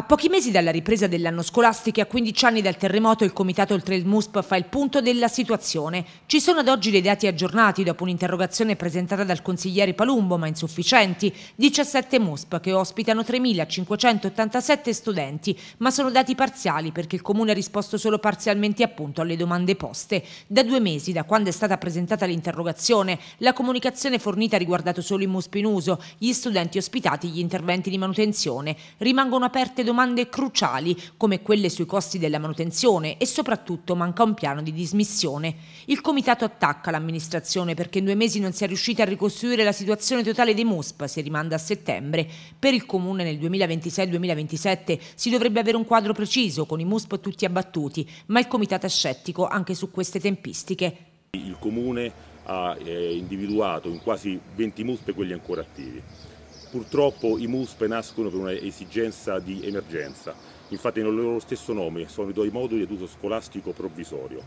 A pochi mesi dalla ripresa dell'anno scolastico e a 15 anni dal terremoto il comitato oltre il MUSP fa il punto della situazione. Ci sono ad oggi dei dati aggiornati dopo un'interrogazione presentata dal consigliere Palumbo ma insufficienti, 17 MUSP che ospitano 3.587 studenti ma sono dati parziali perché il comune ha risposto solo parzialmente appunto alle domande poste. Da due mesi, da quando è stata presentata l'interrogazione, la comunicazione fornita ha riguardato solo i MUSP in uso, gli studenti ospitati gli interventi di manutenzione. Rimangono aperte domande cruciali come quelle sui costi della manutenzione e soprattutto manca un piano di dismissione. Il comitato attacca l'amministrazione perché in due mesi non si è riuscita a ricostruire la situazione totale dei MUSP, si rimanda a settembre. Per il comune nel 2026-2027 si dovrebbe avere un quadro preciso con i MUSP tutti abbattuti, ma il comitato è scettico anche su queste tempistiche. Il comune ha eh, individuato in quasi 20 MUSP quelli ancora attivi. Purtroppo i MUSP nascono per un'esigenza di emergenza, infatti hanno il loro stesso nome sono due moduli di uso scolastico provvisorio.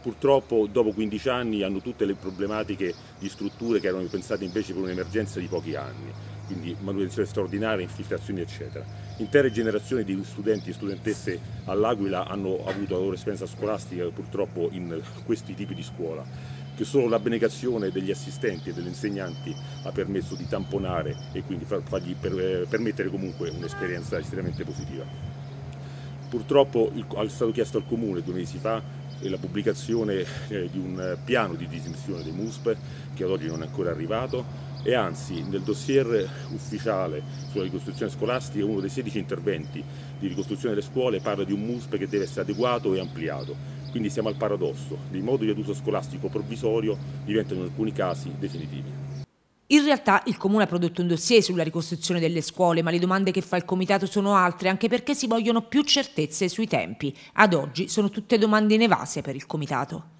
Purtroppo dopo 15 anni hanno tutte le problematiche di strutture che erano pensate invece per un'emergenza di pochi anni, quindi manutenzione straordinaria, infiltrazioni eccetera. Intere generazioni di studenti e studentesse all'Aquila hanno avuto la loro esperienza scolastica purtroppo in questi tipi di scuola che solo l'abnegazione degli assistenti e degli insegnanti ha permesso di tamponare e quindi fargli per, eh, permettere comunque un'esperienza estremamente positiva. Purtroppo il, è stato chiesto al Comune due mesi fa eh, la pubblicazione eh, di un piano di dismissione dei MUSP che ad oggi non è ancora arrivato e anzi nel dossier ufficiale sulla ricostruzione scolastica uno dei 16 interventi di ricostruzione delle scuole parla di un MUSP che deve essere adeguato e ampliato quindi siamo al paradosso, dei moduli ad uso scolastico provvisorio diventano in alcuni casi definitivi. In realtà il Comune ha prodotto un dossier sulla ricostruzione delle scuole, ma le domande che fa il Comitato sono altre, anche perché si vogliono più certezze sui tempi. Ad oggi sono tutte domande in inevase per il Comitato.